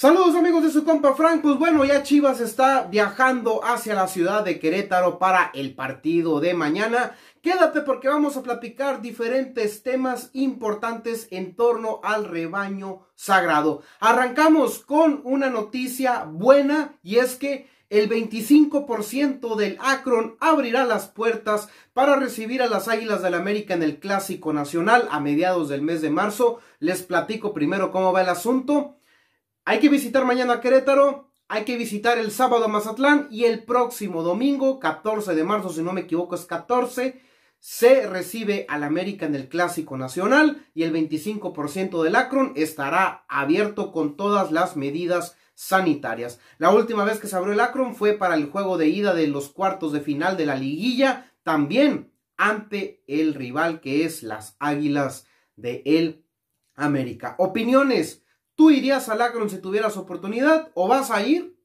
Saludos amigos de su compa Frank, pues bueno, ya Chivas está viajando hacia la ciudad de Querétaro para el partido de mañana. Quédate porque vamos a platicar diferentes temas importantes en torno al rebaño sagrado. Arrancamos con una noticia buena y es que el 25% del Akron abrirá las puertas para recibir a las Águilas del la América en el Clásico Nacional a mediados del mes de marzo. Les platico primero cómo va el asunto. Hay que visitar mañana Querétaro, hay que visitar el sábado Mazatlán y el próximo domingo, 14 de marzo, si no me equivoco es 14, se recibe al América en el Clásico Nacional y el 25% del Akron estará abierto con todas las medidas sanitarias. La última vez que se abrió el Akron fue para el juego de ida de los cuartos de final de la liguilla, también ante el rival que es las Águilas de el América. Opiniones ¿Tú irías a Lacron si tuvieras oportunidad o vas a ir?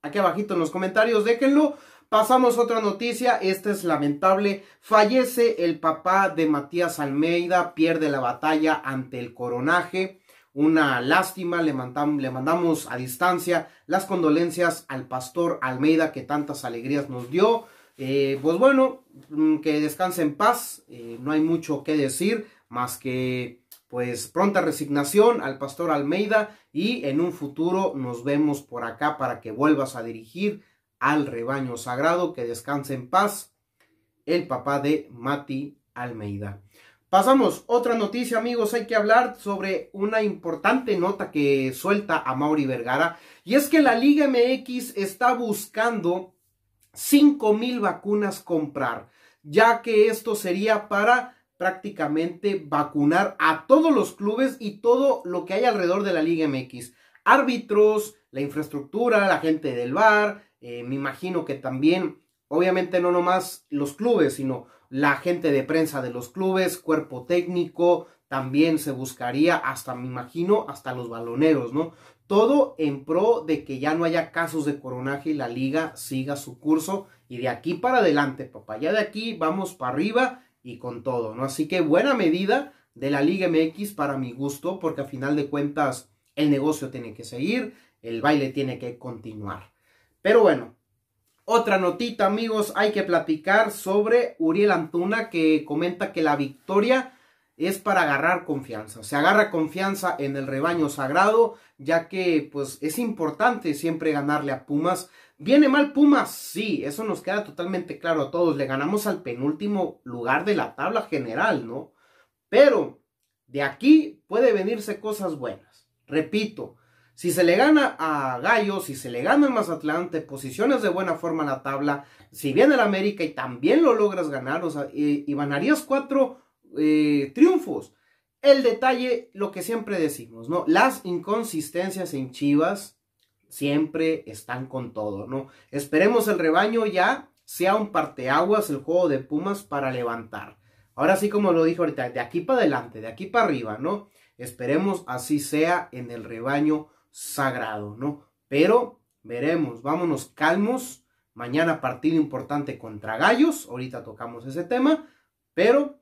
Aquí abajito en los comentarios, déjenlo. Pasamos a otra noticia, esta es lamentable. Fallece el papá de Matías Almeida, pierde la batalla ante el coronaje. Una lástima, le, le mandamos a distancia las condolencias al pastor Almeida que tantas alegrías nos dio. Eh, pues bueno, mm, que descanse en paz, eh, no hay mucho que decir más que pues pronta resignación al pastor Almeida y en un futuro nos vemos por acá para que vuelvas a dirigir al rebaño sagrado, que descanse en paz el papá de Mati Almeida. Pasamos otra noticia, amigos. Hay que hablar sobre una importante nota que suelta a Mauri Vergara. Y es que la Liga MX está buscando 5 mil vacunas comprar, ya que esto sería para prácticamente vacunar a todos los clubes y todo lo que hay alrededor de la Liga MX. Árbitros, la infraestructura, la gente del bar, eh, me imagino que también, obviamente no nomás los clubes, sino la gente de prensa de los clubes, cuerpo técnico, también se buscaría hasta, me imagino, hasta los baloneros, ¿no? Todo en pro de que ya no haya casos de coronaje y la liga siga su curso. Y de aquí para adelante, papá, ya de aquí vamos para arriba y con todo, ¿no? Así que buena medida de la Liga MX para mi gusto, porque a final de cuentas el negocio tiene que seguir, el baile tiene que continuar. Pero bueno, otra notita amigos, hay que platicar sobre Uriel Antuna que comenta que la victoria es para agarrar confianza. Se agarra confianza en el rebaño sagrado, ya que pues es importante siempre ganarle a Pumas. ¿Viene mal Pumas? Sí, eso nos queda totalmente claro a todos. Le ganamos al penúltimo lugar de la tabla general, ¿no? Pero de aquí puede venirse cosas buenas. Repito, si se le gana a Gallo, si se le gana a Mazatlán, te de buena forma la tabla. Si viene el América y también lo logras ganar, eh, y ganarías cuatro eh, triunfos. El detalle, lo que siempre decimos, ¿no? Las inconsistencias en Chivas siempre están con todo, ¿no? Esperemos el rebaño ya sea un parteaguas el juego de Pumas para levantar. Ahora sí, como lo dije ahorita, de aquí para adelante, de aquí para arriba, ¿no? Esperemos así sea en el rebaño sagrado, ¿no? Pero veremos, vámonos calmos. Mañana partido importante contra Gallos, ahorita tocamos ese tema, pero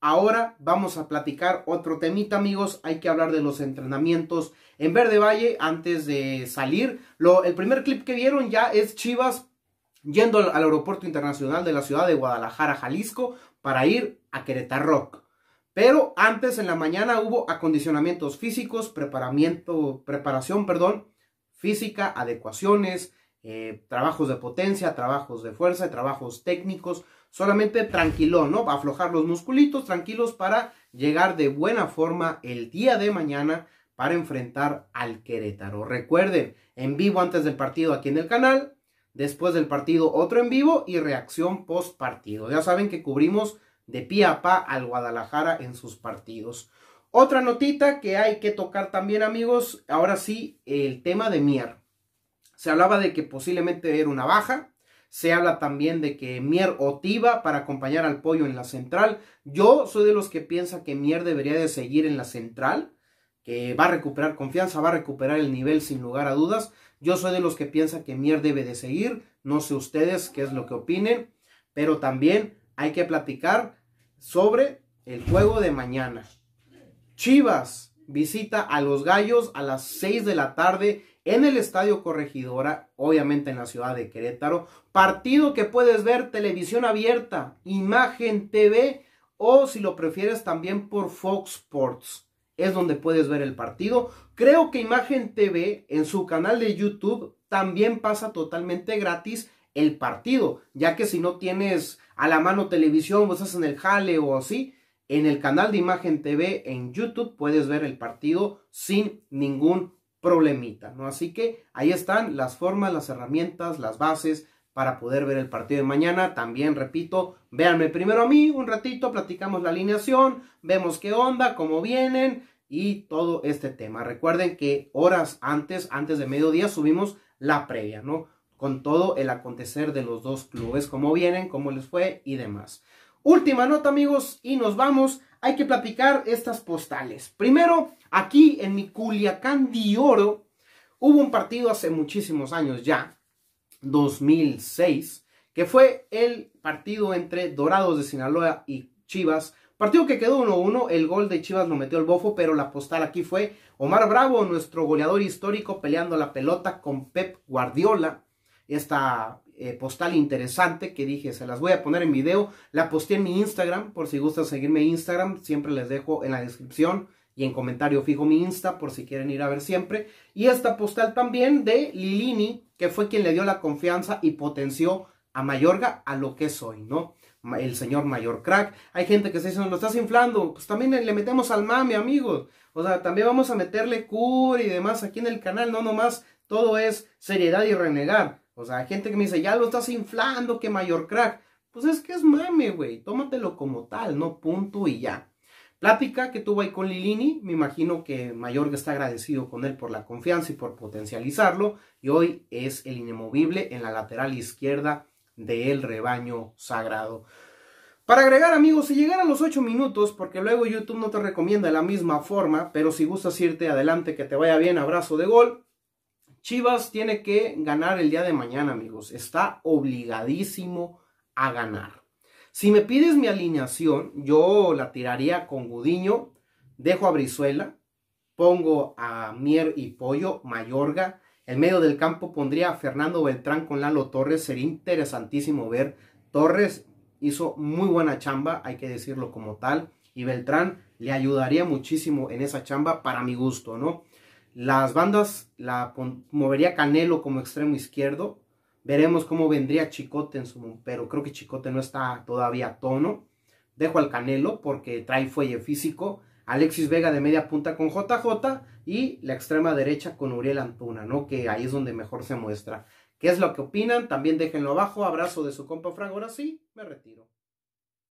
Ahora vamos a platicar otro temita, amigos. Hay que hablar de los entrenamientos en Verde Valle antes de salir. Lo, el primer clip que vieron ya es Chivas yendo al, aeropuerto internacional de la ciudad de Guadalajara, Jalisco, para ir a Querétaro Pero antes en la mañana hubo acondicionamientos físicos, preparamiento, preparación, perdón, física, adecuaciones, eh, trabajos de potencia, trabajos de fuerza, trabajos técnicos, solamente tranquilo, ¿no? Aflojar los musculitos tranquilos para llegar de buena forma el día de mañana para enfrentar al Querétaro. Recuerden, en vivo antes del partido aquí en el canal, después del partido otro en vivo y reacción post partido. Ya saben que cubrimos de pie a pa al Guadalajara en sus partidos. Otra notita que hay que tocar también amigos, ahora sí, el tema de Mier. Se hablaba de que posiblemente era una baja. Se habla también de que Mier o para acompañar al pollo en la central. Yo soy de los que piensa que Mier debería de seguir en la central, que va a recuperar confianza, va a recuperar el nivel sin lugar a dudas. Yo soy de los que piensa que Mier debe de seguir. No sé ustedes qué es lo que opinen, pero también hay que platicar sobre el juego de mañana. Chivas visita a los Gallos a las 6 de la tarde en el Estadio Corregidora, obviamente en la ciudad de Querétaro. Partido que puedes ver televisión abierta, imagen TV o si lo prefieres también por Fox Sports. Es donde puedes ver el partido. Creo que Imagen TV en su canal de YouTube también pasa totalmente gratis el partido, ya que si no tienes a la mano televisión, vos estás en el jale o así, en el canal de Imagen TV en YouTube puedes ver el partido sin ningún problemita, ¿no? Así que ahí están las formas, las herramientas, las bases para poder ver el partido de mañana. También, repito, véanme primero a mí un ratito, platicamos la alineación, vemos qué onda, cómo vienen y todo este tema. Recuerden que horas antes, antes de mediodía, subimos la previa, ¿no? Con todo el acontecer de los dos clubes, cómo vienen, cómo les fue y demás. Última nota, amigos, y nos vamos hay que platicar estas postales. Primero, aquí en mi Culiacán de Oro, hubo un partido hace muchísimos años ya, 2006, que fue el partido entre Dorados de Sinaloa y Chivas. Partido que quedó 1-1, el gol de Chivas lo metió el bofo, pero la postal aquí fue Omar Bravo, nuestro goleador histórico, peleando la pelota con Pep Guardiola. Esta eh, postal interesante que dije, se las voy a poner en video. La posté en mi Instagram, por si gustan seguirme en Instagram, siempre les dejo en la descripción y en comentario fijo mi Insta por si quieren ir a ver siempre. Y esta postal también de Lilini, que fue quien le dio la confianza y potenció a Mayorga a lo que soy ¿no? El señor Mayor Crack. Hay gente que se dice, lo estás inflando. Pues también le metemos al mami amigos. O sea, también vamos a meterle cur y demás aquí en el canal, no nomás. Todo es seriedad y renegar. O sea, hay gente que me dice, ya lo estás inflando, qué mayor crack. Pues es que es mame, güey. Tómatelo como tal, ¿no? Punto y ya. Plática que tuvo ahí con Lilini, me imagino que Mayorga está agradecido con él por la confianza y por potencializarlo, y hoy es el inemovible en la lateral izquierda del rebaño sagrado. Para agregar amigos, si llegar a los 8 minutos, porque luego YouTube no te recomienda de la misma forma, pero si gustas irte adelante, que te vaya bien, abrazo de gol, Chivas tiene que ganar el día de mañana, amigos. Está obligadísimo a ganar. Si me pides mi alineación, yo la tiraría con Gudiño, dejo a Brizuela, pongo a Mier y Pollo, Mayorga. En medio del campo pondría a Fernando Beltrán con Lalo Torres. Sería interesantísimo ver. Torres hizo muy buena chamba, hay que decirlo como tal. Y Beltrán le ayudaría muchísimo en esa chamba para mi gusto, ¿no? Las bandas la movería Canelo como extremo izquierdo. Veremos cómo vendría Chicote en su... Pero creo que Chicote no está todavía a tono. Dejo al Canelo porque trae fuelle físico. Alexis Vega de media punta con JJ y la extrema derecha con Uriel Antuna, ¿no? Que ahí es donde mejor se muestra. ¿Qué es lo que opinan? También déjenlo abajo. Abrazo de su compa Frank. Ahora sí, me retiro.